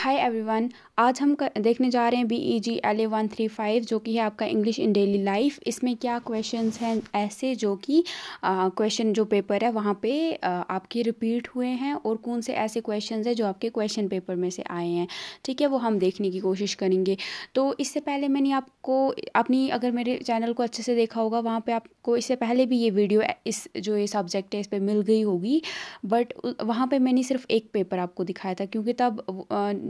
hi everyone आज हम कर, देखने जा रहे हैं B E G L A one three five जो कि है आपका इंग्लिश इन डेली लाइफ इसमें क्या क्वेश्चंस हैं ऐसे जो कि क्वेश्चन जो पेपर है वहाँ पे आ, आपके रिपीट हुए हैं और कौन से ऐसे क्वेश्चंस हैं जो आपके क्वेश्चन पेपर में से आए हैं ठीक है वो हम देखने की कोशिश करेंगे तो इससे पहले मैंने आपको अपनी अगर मेरे चैनल को अच्छे से देखा होगा वहाँ पर आपको इससे पहले भी ये वीडियो इस जो ये सब्जेक्ट है इस पर मिल गई होगी बट वहाँ पर मैंने सिर्फ एक पेपर आपको दिखाया था क्योंकि तब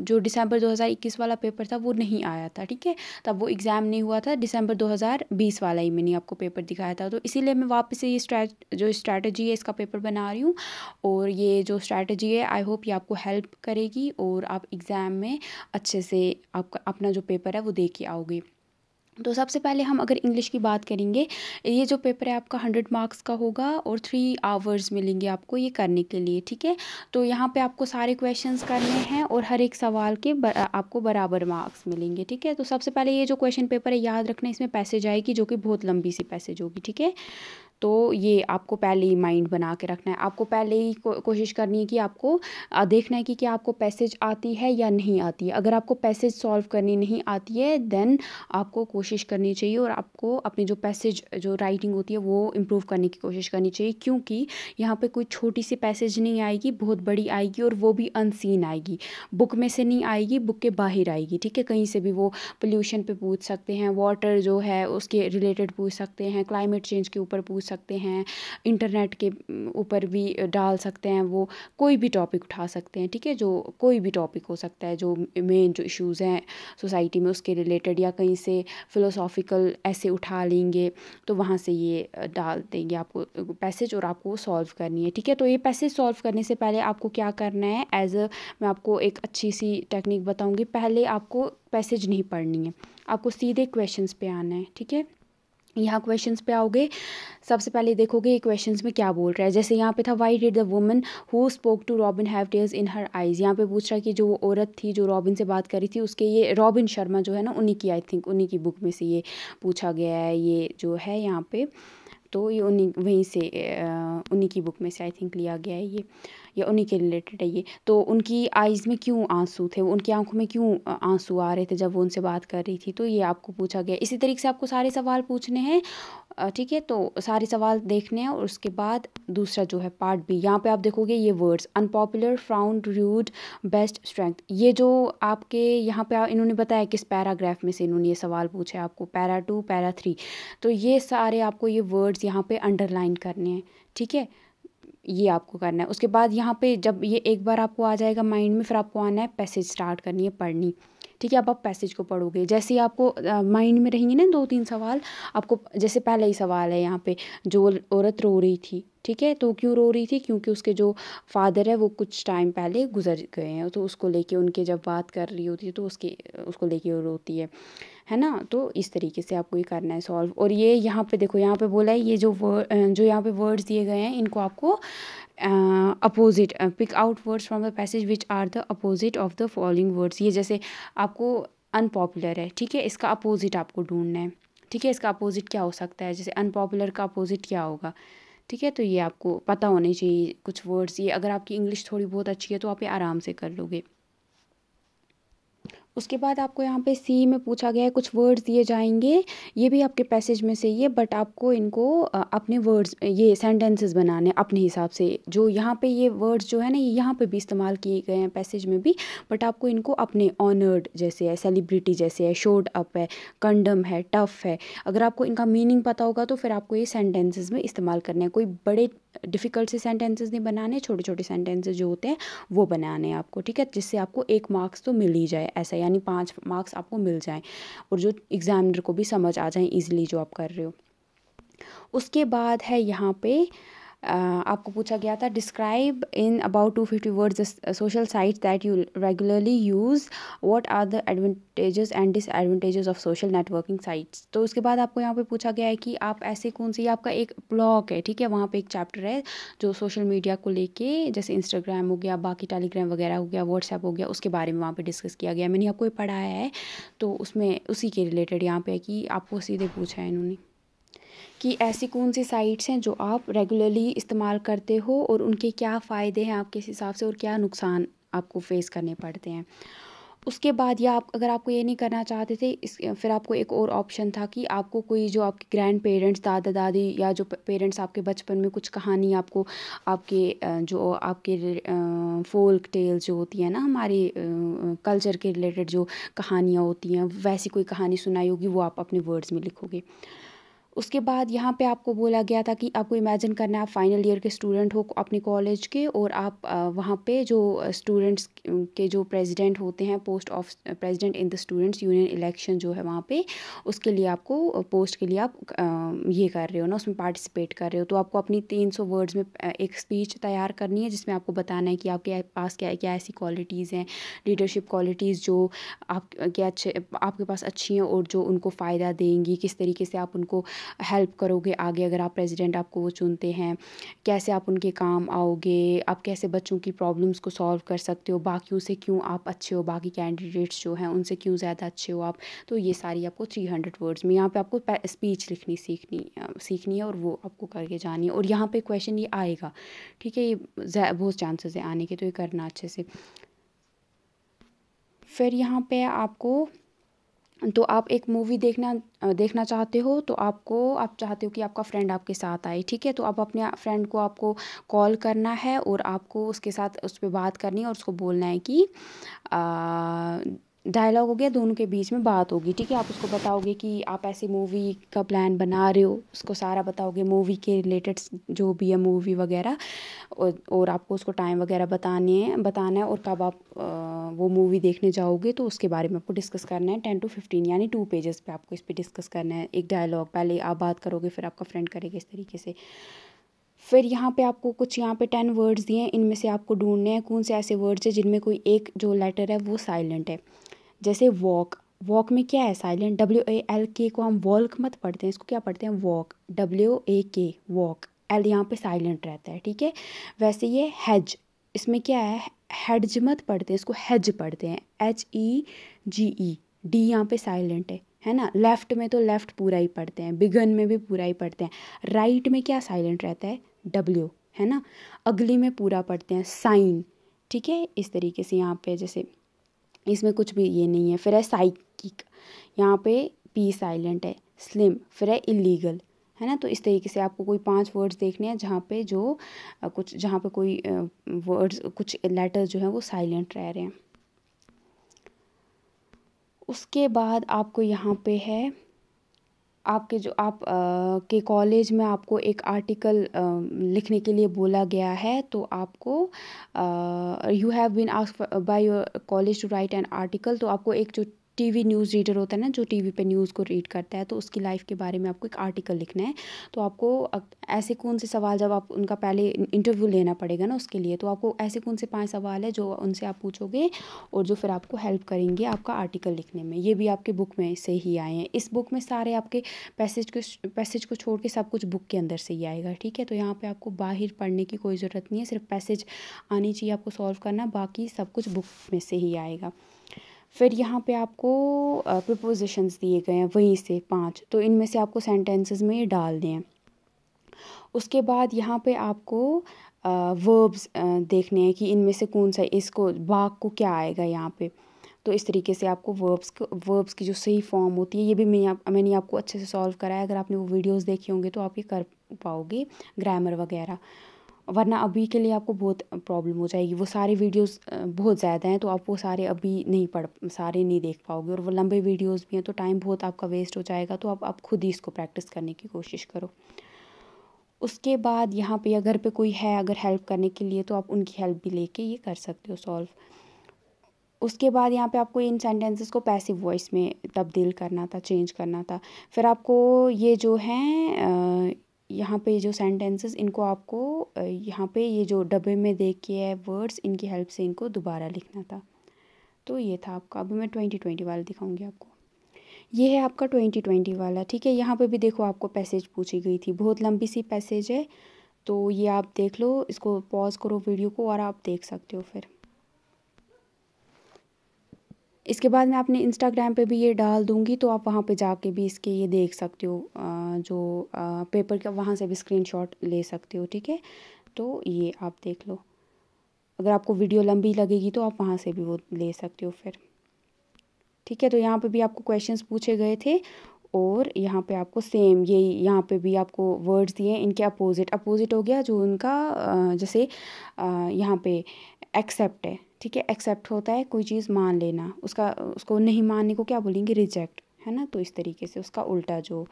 जो दिसंबर 2021 वाला पेपर था वो नहीं आया था ठीक है तब वो एग्ज़ाम नहीं हुआ था दिसंबर 2020 वाला ही मैंने आपको पेपर दिखाया था तो इसीलिए मैं वापस से ये जो स्ट्रैटेजी है इसका पेपर बना रही हूँ और ये जो स्ट्रैटेजी है आई होप ये आपको हेल्प करेगी और आप एग्ज़ाम में अच्छे से आपका अपना जो पेपर है वो दे के आओगे तो सबसे पहले हम अगर इंग्लिश की बात करेंगे ये जो पेपर है आपका हंड्रेड मार्क्स का होगा और थ्री आवर्स मिलेंगे आपको ये करने के लिए ठीक है तो यहाँ पे आपको सारे क्वेश्चंस करने हैं और हर एक सवाल के बर, आपको बराबर मार्क्स मिलेंगे ठीक है तो सबसे पहले ये जो क्वेश्चन पेपर है याद रखना इसमें पैसेज आएगी जो कि बहुत लंबी सी पैसेज होगी ठीक है तो ये आपको पहले ही माइंड बना के रखना है आपको पहले ही को, कोशिश करनी है कि आपको देखना है कि क्या आपको पैसेज आती है या नहीं आती है अगर आपको पैसेज सॉल्व करनी नहीं आती है देन आपको कोशिश करनी चाहिए और आपको अपनी जो पैसेज जो राइटिंग होती है वो इम्प्रूव करने की कोशिश करनी चाहिए क्योंकि यहाँ पर कोई छोटी सी पैसेज नहीं आएगी बहुत बड़ी आएगी और वो भी अनसीन आएगी बुक में से नहीं आएगी बुक के बाहर आएगी ठीक है कहीं से भी वो पोल्यूशन पर पूछ सकते हैं वाटर जो है उसके रिलेटेड पूछ सकते हैं क्लाइमेट चेंज के ऊपर पूछ सकते हैं इंटरनेट के ऊपर भी डाल सकते हैं वो कोई भी टॉपिक उठा सकते हैं ठीक है जो कोई भी टॉपिक हो सकता है जो मेन जो इश्यूज़ हैं सोसाइटी में उसके रिलेटेड या कहीं से फिलोसॉफिकल ऐसे उठा लेंगे तो वहाँ से ये डाल देंगे आपको पैसेज और आपको सॉल्व करनी है ठीक है तो ये पैसेज सॉल्व करने से पहले आपको क्या करना है एज अ मैं आपको एक अच्छी सी टेक्निक बताऊँगी पहले आपको पैसेज नहीं पढ़नी है आपको सीधे क्वेश्चंस पे आना है ठीक है यहाँ क्वेश्चंस पे आओगे सबसे पहले देखोगे क्वेश्चन में क्या बोल रहा है जैसे यहाँ पे था why did the woman who spoke to Robin have tears in her eyes यहाँ पे पूछ रहा है कि जो वो औरत थी जो रॉबिन से बात करी थी उसके ये रॉबिन शर्मा जो है ना उन्हीं की आई थिंक उन्हीं की बुक में से ये पूछा गया है ये जो है यहाँ पे तो ये उन्हीं वहीं से उन्हीं की बुक में से आई थिंक लिया गया है ये या उन्हीं के रिलेटेड है ये तो उनकी आइज़ में क्यों आंसू थे उनकी आंखों में क्यों आंसू आ रहे थे जब वो उनसे बात कर रही थी तो ये आपको पूछा गया इसी तरीके से आपको सारे सवाल पूछने हैं ठीक है तो सारे सवाल देखने हैं और उसके बाद दूसरा जो है पार्ट बी यहाँ पे आप देखोगे ये words unpopular frowned rude best strength ये जो आपके यहाँ पे इन्होंने बताया किस पैराग्राफ में से इन्होंने ये सवाल पूछे आपको पैरा टू पैरा थ्री तो ये सारे आपको ये वर्ड्स यहाँ पे अंडरलाइन करने हैं ठीक है ये आपको करना है उसके बाद यहाँ पे जब ये एक बार आपको आ जाएगा माइंड में फिर आपको आना है पैसेज स्टार्ट करनी है पढ़नी ठीक है अब आप पैसेज को पढ़ोगे जैसे ही आपको माइंड में रहेंगे ना दो तीन सवाल आपको जैसे पहला ही सवाल है यहाँ पे जो औरत रो रही थी ठीक है तो क्यों रो रही थी क्योंकि उसके जो फादर है वो कुछ टाइम पहले गुजर गए हैं तो उसको लेके उनके जब बात कर रही होती है तो उसके उसको लेके रोती है है ना तो इस तरीके से आपको ये करना है सॉल्व और ये यहाँ पे देखो यहाँ पे बोला है ये जो वर्ड जो यहाँ पे वर्ड्स दिए गए हैं इनको आपको opposite pick out words from the passage which are the opposite of the following words ये जैसे आपको अनपॉपुलर है ठीक है इसका अपोजिट आपको ढूंढना है ठीक है इसका अपोजिट क्या हो सकता है जैसे अनपॉपुलर का अपोजिट क्या होगा ठीक है तो ये आपको पता होने चाहिए कुछ वर्ड्स ये अगर आपकी इंग्लिश थोड़ी बहुत अच्छी है तो आप ये आराम से कर लोगे उसके बाद आपको यहाँ पे सी में पूछा गया है कुछ वर्ड्स दिए जाएंगे ये भी आपके पैसेज में से ही है बट आपको इनको अपने वर्ड्स ये सेंटेंसेस बनाने अपने हिसाब से जो यहाँ पे ये वर्ड्स जो है ना ये यहाँ पे भी इस्तेमाल किए गए हैं पैसेज में भी बट आपको इनको अपने ऑनर्ड जैसे है सेलिब्रिटी जैसे है शोड अप है कंडम है टफ है अगर आपको इनका मीनिंग पता होगा तो फिर आपको ये सेंटेंसेज में इस्तेमाल करना है कोई बड़े डिफ़िकल्ट से सेंटेंसेस नहीं बनाने छोटे छोटे सेंटेंसेस जो होते हैं वो बनाने आपको ठीक है जिससे आपको एक मार्क्स तो मिल ही जाए ऐसा यानी पाँच मार्क्स आपको मिल जाए और जो एग्ज़ामिनर को भी समझ आ जाए ईजिली जो आप कर रहे हो उसके बाद है यहाँ पे आपको पूछा गया था describe in about two fifty words social site that you regularly use what are the advantages and disadvantages of social networking sites तो उसके बाद आपको यहाँ पे पूछा गया है कि आप ऐसे कौन सी आपका एक ब्लॉग है ठीक है वहाँ पे एक चैप्टर है जो सोशल मीडिया को लेके जैसे इंस्टाग्राम हो गया बाकी टेलीग्राम वगैरह हो गया व्हाट्सएप हो गया उसके बारे में वहाँ पर डिस्कस किया गया मैंने आपको ये पढ़ाया है तो उसमें उसी के रिलेटेड यहाँ पे है कि आपको सीधे पूछा है इन्होंने कि ऐसी कौन सी साइट्स हैं जो आप रेगुलरली इस्तेमाल करते हो और उनके क्या फ़ायदे हैं आपके हिसाब से और क्या नुकसान आपको फ़ेस करने पड़ते हैं उसके बाद या आप अगर आपको ये नहीं करना चाहते थे इस फिर आपको एक और ऑप्शन था कि आपको कोई जो आपके ग्रैंड पेरेंट्स दादा दादी या जो पेरेंट्स आपके बचपन में कुछ कहानी आपको आपके जो आपके फोल्क टेल्स जो होती है ना हमारे कल्चर के रिलेटेड जो कहानियाँ होती हैं वैसी कोई कहानी सुनाई होगी वो आप अपने वर्ड्स में लिखोगे उसके बाद यहाँ पे आपको बोला गया था कि आपको इमेजिन करना है आप फाइनल ईयर के स्टूडेंट हो अपने कॉलेज के और आप वहाँ पे जो स्टूडेंट्स के जो प्रेसिडेंट होते हैं post of president in the students union election जो है वहाँ पे उसके लिए आपको पोस्ट के लिए आप ये कर रहे हो ना उसमें पार्टिसिपेट कर रहे हो तो आपको अपनी तीन सौ वर्ड्स में एक स्पीच तैयार करनी है जिसमें आपको बताना है कि आपके पास क्या क्या ऐसी क्वालिटीज़ हैं लीडरशिप क्वालिटीज़ जो आप क्या अच्छे आपके पास अच्छी हैं और जो उनको फ़ायदा देंगी किस तरीके से आप उनको हेल्प करोगे आगे अगर आप प्रेसिडेंट आपको वो चुनते हैं कैसे आप उनके काम आओगे आप कैसे बच्चों की प्रॉब्लम्स को सॉल्व कर सकते हो बाकी से क्यों आप अच्छे हो बाकी कैंडिडेट्स जो हैं उनसे क्यों ज़्यादा अच्छे हो आप तो ये सारी आपको थ्री हंड्रेड वर्ड्स में यहाँ पर आपको स्पीच लिखनी सीखनी सीखनी है और वो आपको करके जानी है और यहाँ पे क्वेश्चन ये आएगा ठीक है ये बहुत चांसेस है आने के तो ये करना अच्छे से फिर यहाँ पे आपको तो आप एक मूवी देखना देखना चाहते हो तो आपको आप चाहते हो कि आपका फ्रेंड आपके साथ आए ठीक है तो आप अपने फ्रेंड को आपको कॉल करना है और आपको उसके साथ उस पर बात करनी है और उसको बोलना है कि आ, डायलॉग हो गया दोनों के बीच में बात होगी ठीक है आप उसको बताओगे कि आप ऐसी मूवी का प्लान बना रहे हो उसको सारा बताओगे मूवी के रिलेटेड जो भी है मूवी वगैरह और, और आपको उसको टाइम वगैरह बताने हैं बताना है और कब आप आ, वो मूवी देखने जाओगे तो उसके बारे में आपको डिस्कस करना है टेन टू फिफ्टीन यानी टू पेजेस पे आपको इस पर डिस्कस करना है एक डायलॉग पहले आप बात करोगे फिर आपका फ्रेंड करेगा इस तरीके से फिर यहाँ पे आपको कुछ यहाँ पे टेन वर्ड्स दिए हैं इनमें से आपको ढूंढने हैं कौन से ऐसे वर्ड्स हैं जिनमें कोई एक जो लेटर है वो साइलेंट है जैसे वॉक वॉक में क्या है साइलेंट डब्ल्यू ए एल के को हम वॉल्क मत पढ़ते हैं इसको क्या पढ़ते हैं वॉक डब्ल्यू ए के वॉक एल यहाँ पे साइलेंट रहता है ठीक है वैसे ये हैज इसमें क्या है हेडज मत पढ़ते हैं इसको हैज पढ़ते हैं एच ई जी ई डी यहाँ पे साइलेंट है है ना लेफ़्ट में तो लेफ़्ट पूरा ही पढ़ते हैं बिगन में भी पूरा ही पढ़ते हैं राइट में क्या साइलेंट रहता है डब्ल्यू है ना अगली में पूरा पढ़ते हैं साइन ठीक है इस तरीके से यहाँ पे जैसे इसमें कुछ भी ये नहीं है फिर है साइकिक यहाँ पे पी साइलेंट है स्लिम फिर है इलीगल है ना तो इस तरीके से आपको कोई पांच वर्ड्स देखने हैं जहाँ पे जो कुछ जहाँ पे कोई वर्ड्स कुछ लेटर्स जो हैं वो साइलेंट रह रहे हैं उसके बाद आपको यहाँ पे है आपके जो आप के कॉलेज में आपको एक आर्टिकल लिखने के लिए बोला गया है तो आपको you have been ask by your college to write an article तो आपको एक जो टीवी न्यूज़ रीडर होता है ना जो टीवी पे न्यूज़ को रीड करता है तो उसकी लाइफ के बारे में आपको एक आर्टिकल लिखना है तो आपको ऐसे कौन से सवाल जब आप उनका पहले इंटरव्यू लेना पड़ेगा ना उसके लिए तो आपको ऐसे कौन से पाँच सवाल है जो उनसे आप पूछोगे और जो फिर आपको हेल्प करेंगे आपका आर्टिकल लिखने में ये भी आपके बुक में से ही आए हैं इस बुक में सारे आपके पैसेज को पैसेज को छोड़ के सब कुछ बुक के अंदर से ही आएगा ठीक है तो यहाँ पर आपको बाहर पढ़ने की कोई ज़रूरत नहीं है सिर्फ पैसेज आनी चाहिए आपको सॉल्व करना बाकी सब कुछ बुक में से ही आएगा फिर यहाँ पे आपको प्रपोजिशंस दिए गए हैं वहीं से पांच तो इनमें से आपको सेंटेंसेस में ये डाल दें उसके बाद यहाँ पे आपको वर्ब्स देखने हैं कि इनमें से कौन सा इसको बाग को क्या आएगा यहाँ पे तो इस तरीके से आपको वर्ब्स वर्ब्स की जो सही फॉर्म होती है ये भी मैं आप, मैंने आपको अच्छे से सॉल्व कराया अगर आपने वो वीडियोस देखे होंगे तो आप ये कर पाओगे ग्रामर वगैरह वरना अभी के लिए आपको बहुत प्रॉब्लम हो जाएगी वो सारे वीडियोस बहुत ज़्यादा हैं तो आप वो सारे अभी नहीं पढ़ सारे नहीं देख पाओगे और वो लंबे वीडियोस भी हैं तो टाइम बहुत आपका वेस्ट हो जाएगा तो आप आप खुद ही इसको प्रैक्टिस करने की कोशिश करो उसके बाद यहाँ पे घर पे कोई है अगर हेल्प करने के लिए तो आप उनकी हेल्प भी ले ये कर सकते हो सॉल्व उसके बाद यहाँ पे आपको इन सेंटेंसेस को पैसिव वॉइस में तब्दील करना था चेंज करना था फिर आपको ये जो हैं यहाँ पे जो सेंटेंसेस इनको आपको यहाँ पे ये जो डब्बे में देख के है वर्ड्स इनकी हेल्प से इनको दोबारा लिखना था तो ये था आपका अभी मैं ट्वेंटी ट्वेंटी वाला दिखाऊंगी आपको ये है आपका ट्वेंटी ट्वेंटी वाला ठीक है यहाँ पे भी देखो आपको पैसेज पूछी गई थी बहुत लंबी सी पैसेज है तो ये आप देख लो इसको पॉज करो वीडियो को और आप देख सकते हो फिर इसके बाद मैं अपने इंस्टाग्राम पे भी ये डाल दूँगी तो आप वहाँ पे जाके भी इसके ये देख सकते हो जो पेपर का वहाँ से भी स्क्रीनशॉट ले सकते हो ठीक है तो ये आप देख लो अगर आपको वीडियो लंबी लगेगी तो आप वहाँ से भी वो ले सकते हो फिर ठीक है तो यहाँ पे भी आपको क्वेश्चंस पूछे गए थे और यहाँ पे आपको सेम ये यहाँ पे भी आपको वर्ड्स दिए इनके अपोजिट अपोजिट हो गया जो उनका जैसे यहाँ पे एक्सेप्ट है ठीक है एक्सेप्ट होता है कोई चीज़ मान लेना उसका उसको नहीं मानने को क्या बोलेंगे रिजेक्ट है ना तो इस तरीके से उसका उल्टा जो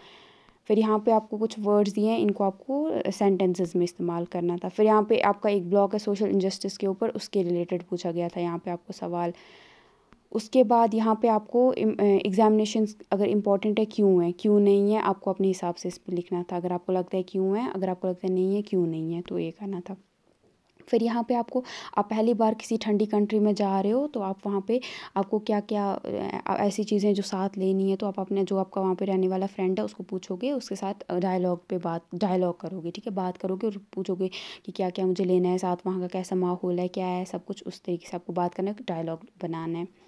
फिर यहाँ पे आपको कुछ वर्ड्स दिए हैं इनको आपको सेंटेंसेस में इस्तेमाल करना था फिर यहाँ पे आपका एक ब्लॉक है सोशल इनजस्टिस के ऊपर उसके रिलेटेड पूछा गया था यहाँ पे आपको सवाल उसके बाद यहाँ पे आपको एग्जामिनेशन अगर इम्पॉर्टेंट है क्यों है क्यों नहीं है आपको अपने हिसाब से इस पर लिखना था अगर आपको लगता है क्यों है अगर आपको लगता है नहीं है क्यों नहीं है तो ये करना था फिर यहाँ पे आपको आप पहली बार किसी ठंडी कंट्री में जा रहे हो तो आप वहाँ पे आपको क्या क्या ऐसी चीज़ें जो साथ लेनी है तो आप अपने जो आपका वहाँ पे रहने वाला फ्रेंड है उसको पूछोगे उसके साथ डायलॉग पे बात डायलॉग करोगे ठीक है बात करोगे और पूछोगे कि क्या क्या मुझे लेना है साथ वहाँ का कैसा माहौल है क्या है सब कुछ उस तरीके से आपको बात करना है डायलॉग बनाना है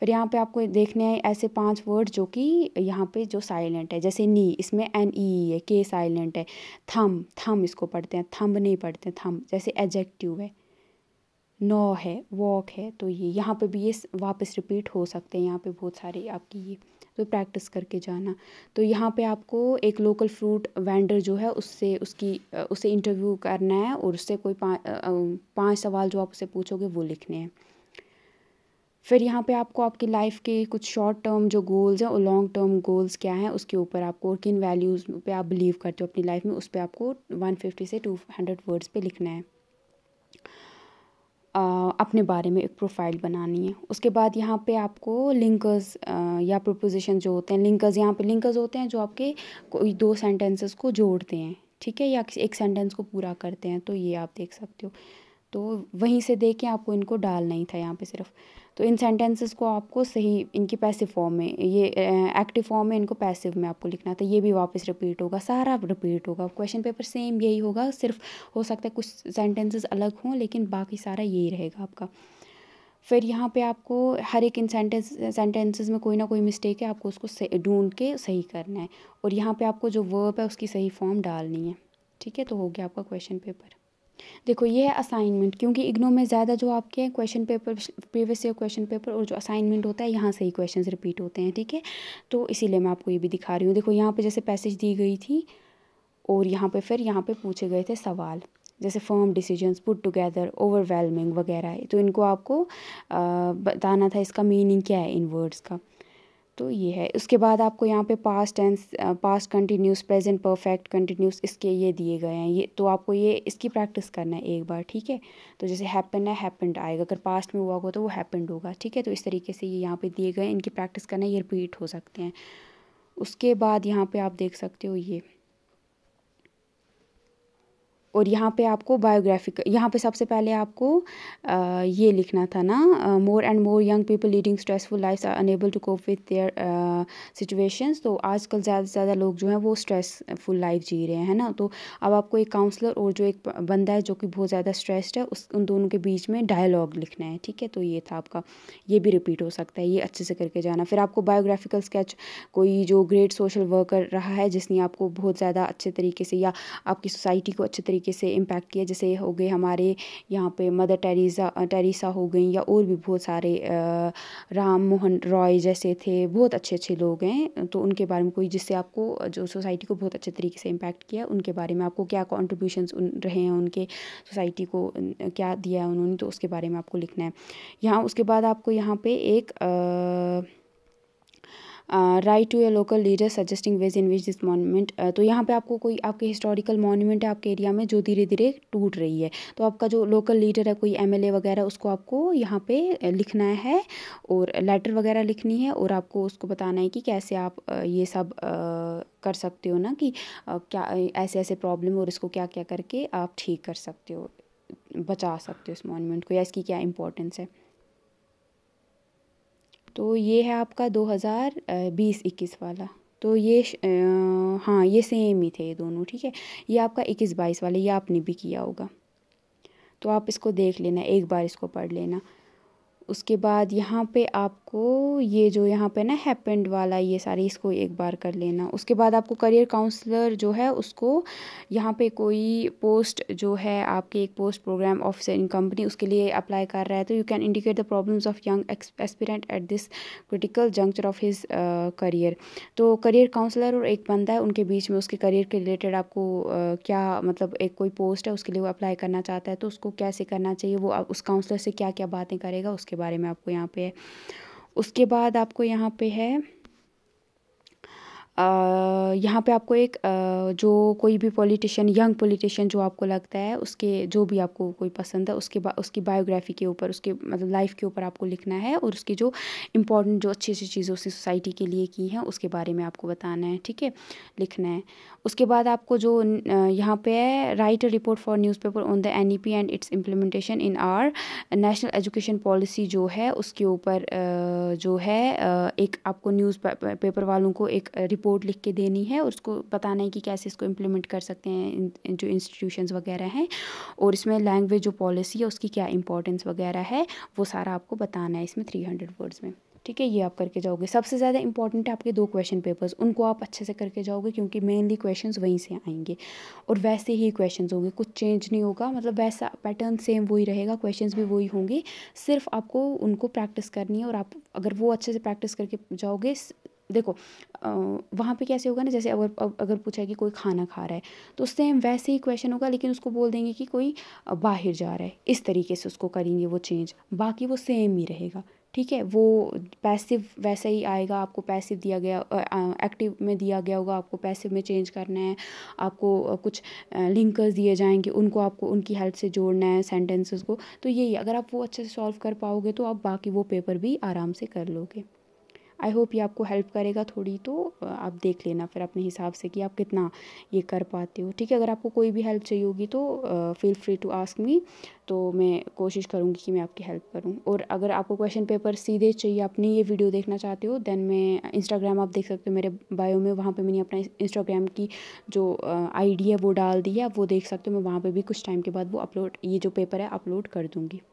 फिर यहाँ पे आपको देखने हैं ऐसे पांच वर्ड जो कि यहाँ पे जो साइलेंट है जैसे नी इसमें एन ई e e है के साइलेंट है थम थम इसको पढ़ते हैं थम्ब नहीं पढ़ते थम जैसे एजेक्टिव है नौ है वॉक है तो ये यहाँ पे भी ये वापस रिपीट हो सकते हैं यहाँ पे बहुत सारे आपकी ये तो प्रैक्टिस करके जाना तो यहाँ पे आपको एक लोकल फ्रूट वेंडर जो है उससे उसकी उसे इंटरव्यू करना है और उससे कोई पा, पांच सवाल जो आप उसे पूछोगे वो लिखने हैं फिर यहाँ पे आपको आपकी लाइफ के कुछ शॉर्ट टर्म जो गोल्स हैं और लॉन्ग टर्म गोल्स क्या हैं उसके ऊपर आपको किन वैल्यूज़ पे आप बिलीव करते हो अपनी लाइफ में उस पर आपको वन फिफ्टी से टू हंड्रेड वर्ड्स पे लिखना है आ, अपने बारे में एक प्रोफाइल बनानी है उसके बाद यहाँ पे आपको लिंकर्स या प्रपोजिशन जो होते हैं लिंकर्स यहाँ पे लिंकर्स होते हैं जो आपके कोई दो सेंटेंसेस को जोड़ते हैं ठीक है या एक सेंटेंस को पूरा करते हैं तो ये आप देख सकते हो तो वहीं से देख के आपको इनको डालना ही था यहाँ पे सिर्फ तो इन सेंटेंसेस को आपको सही इनकी पैसिव फॉर्म में ये एक्टिव फॉर्म में इनको पैसिव में आपको लिखना था तो ये भी वापस रिपीट होगा सारा रिपीट होगा क्वेश्चन पेपर सेम यही होगा सिर्फ हो सकता है कुछ सेंटेंसेस अलग हों लेकिन बाकी सारा यही रहेगा आपका फिर यहाँ पे आपको हर एक इन सेंटेंस सेंटेंसेज में कोई ना कोई मिस्टेक है आपको उसको ढूंढ के सही करना है और यहाँ पे आपको जो वर्ब है उसकी सही फॉर्म डालनी है ठीक है तो हो गया आपका क्वेश्चन पेपर देखो ये है असाइनमेंट क्योंकि इग्नो में ज़्यादा जो आपके हैं question paper previous year question paper और जो असाइनमेंट होता है यहाँ से ही क्वेश्चन रिपीट होते हैं ठीक है तो इसीलिए मैं आपको ये भी दिखा रही हूँ देखो यहाँ पर जैसे पैसेज दी गई थी और यहाँ पर फिर यहाँ पर पूछे गए थे सवाल जैसे firm decision put together overwhelming वगैरह तो इनको आपको बताना था इसका मीनिंग क्या है इन वर्ड्स का तो ये है उसके बाद आपको यहाँ पे past tense past continuous present perfect continuous इसके ये दिए गए हैं ये तो आपको ये इसकी प्रैक्टिस करना है एक बार ठीक है तो जैसे हैपन है हैपेंड आएगा अगर पास्ट में हुआ होगा तो वो हैपेंड होगा ठीक है तो इस तरीके से ये यहाँ पे दिए गए इनकी प्रैक्टिस करना है ये रिपीट हो सकते हैं उसके बाद यहाँ पर आप देख सकते हो ये और यहाँ पे आपको बायोग्राफिक यहाँ पे सबसे पहले आपको आ, ये लिखना था ना more and more young people leading stressful life are unable to cope with their situations तो आजकल ज़्यादा से ज़्यादा लोग जो हैं वो स्ट्रेसफुल लाइफ जी रहे हैं ना तो अब आपको एक काउंसलर और जो एक बंदा है जो कि बहुत ज़्यादा स्ट्रेस्ड है उस उन दोनों के बीच में डायलॉग लिखना है ठीक है तो ये था आपका ये भी रिपीट हो सकता है ये अच्छे से करके जाना फिर आपको बायोग्राफिकल स्केच कोई जो ग्रेट सोशल वर्कर रहा है जिसने आपको बहुत ज़्यादा अच्छे तरीके से या आपकी सोसाइटी को अच्छे तरीके तरीके से इम्पैक्ट किया जैसे हो गए हमारे यहाँ पे मदर टेरेसा टेरेसा हो गई या और भी बहुत सारे राम मोहन रॉय जैसे थे बहुत अच्छे अच्छे लोग हैं तो उनके बारे में कोई जिससे आपको जो सोसाइटी को बहुत अच्छे तरीके से इम्पैक्ट किया उनके बारे में आपको क्या कॉन्ट्रीब्यूशन रहे हैं उनके सोसाइटी को क्या दिया है उन्होंने तो उसके बारे में आपको लिखना है यहाँ उसके बाद आपको यहाँ पे एक uh, write to a local leader suggesting ways in which this monument तो यहाँ पे आपको कोई आपके हिस्टोरिकल मॉन्यूमेंट है आपके एरिया में जो धीरे धीरे टूट रही है तो आपका जो लोकल लीडर है कोई एम वगैरह उसको आपको यहाँ पे लिखना है और लेटर वगैरह लिखनी है और आपको उसको बताना है कि कैसे आप ये सब कर सकते हो ना कि क्या ऐसे ऐसे प्रॉब्लम और इसको क्या क्या करके आप ठीक कर सकते हो बचा सकते हो इस मॉन्यूमेंट को या इसकी क्या इंपॉर्टेंस है तो ये है आपका दो हज़ार बीस इक्कीस वाला तो ये हाँ ये सेम ही थे ये दोनों ठीक है ये आपका इक्कीस बाईस वाला ये आपने भी किया होगा तो आप इसको देख लेना एक बार इसको पढ़ लेना उसके बाद यहाँ पे आपको ये जो यहाँ पे ना हैपेंड वाला ये सारी इसको एक बार कर लेना उसके बाद आपको करियर काउंसलर जो है उसको यहाँ पे कोई पोस्ट जो है आपके एक post program officer in company उसके लिए अप्लाई कर रहा है तो you can indicate the problems of young aspirant at this critical juncture of his career तो करियर काउंसलर और एक बंदा है उनके बीच में उसके करियर के रिलेटेड आपको uh, क्या मतलब एक कोई पोस्ट है उसके लिए वो अप्लाई करना चाहता है तो उसको कैसे करना चाहिए वो उस काउंसलर से क्या क्या बातें करेगा उसके बारे में आपको यहाँ पे है उसके बाद आपको यहाँ पे है यहाँ पे आपको एक जो कोई भी पॉलिटिशियन यंग पॉलिटिशियन जो आपको लगता है उसके जो भी आपको कोई पसंद है उसके बा, उसकी बायोग्राफी के ऊपर उसके मतलब लाइफ के ऊपर आपको लिखना है और उसकी जो इम्पोर्टेंट जो अच्छी अच्छी चीज़ें उसने सोसाइटी के लिए की हैं उसके बारे में आपको बताना है ठीक है लिखना है उसके बाद आपको जो यहाँ पे है write a report for newspaper on the N E P and its implementation in our national education policy जो है उसके ऊपर जो है एक आपको न्यूज़ पेपर वालों को एक रिपोर्ट लिख के देनी है और उसको बताना है कि कैसे इसको इम्प्लीमेंट कर सकते हैं जो इंस्टीट्यूशन वगैरह हैं और इसमें लैंग्वेज जो पॉलिसी है उसकी क्या इंपॉर्टेंस वगैरह है वो सारा आपको बताना है इसमें थ्री हंड्रेड वर्ड्स में ठीक है ये आप करके जाओगे सबसे ज़्यादा इंपॉर्टेंट है आपके दो क्वेश्चन पेपर्स उनको आप अच्छे से करके जाओगे क्योंकि मेनली क्वेश्चंस वहीं से आएंगे और वैसे ही क्वेश्चंस होंगे कुछ चेंज नहीं होगा मतलब वैसा पैटर्न सेम वही रहेगा क्वेश्चंस भी वही होंगे सिर्फ आपको उनको प्रैक्टिस करनी है और आप अगर वो अच्छे से प्रैक्टिस करके जाओगे देखो वहाँ पे कैसे होगा ना जैसे अगर अगर पूछा है कि कोई खाना खा रहा है तो उससे हम वैसे ही क्वेश्चन होगा लेकिन उसको बोल देंगे कि कोई बाहर जा रहा है इस तरीके से उसको करेंगे वो चेंज बाकी वो सेम ही रहेगा ठीक है वो पैसिव वैसा ही आएगा आपको पैसिव दिया गया एक्टिव में दिया गया होगा आपको पैसिव में चेंज करना है आपको कुछ लिंकर्स दिए जाएंगे उनको आपको उनकी हेल्प से जोड़ना है सेंटेंसेस को तो यही अगर आप वो अच्छे से सॉल्व कर पाओगे तो आप बाकी वो पेपर भी आराम से कर लोगे आई होप ये आपको हेल्प करेगा थोड़ी तो आप देख लेना फिर अपने हिसाब से कि आप कितना ये कर पाते हो ठीक है अगर आपको कोई भी हेल्प चाहिए होगी तो feel free to ask me तो मैं कोशिश करूँगी कि मैं आपकी हेल्प करूँ और अगर आपको क्वेश्चन पेपर सीधे चाहिए अपनी ये वीडियो देखना चाहते हो देन मैं इंस्टाग्राम आप देख सकते हो मेरे बायो में वहाँ पर मैंने अपना इंस्टाग्राम की जो आईडी है वो डाल दी है आप वो देख सकते हो मैं वहाँ पर भी कुछ टाइम के बाद वो अपलोड ये जो पेपर है अपलोड कर दूँगी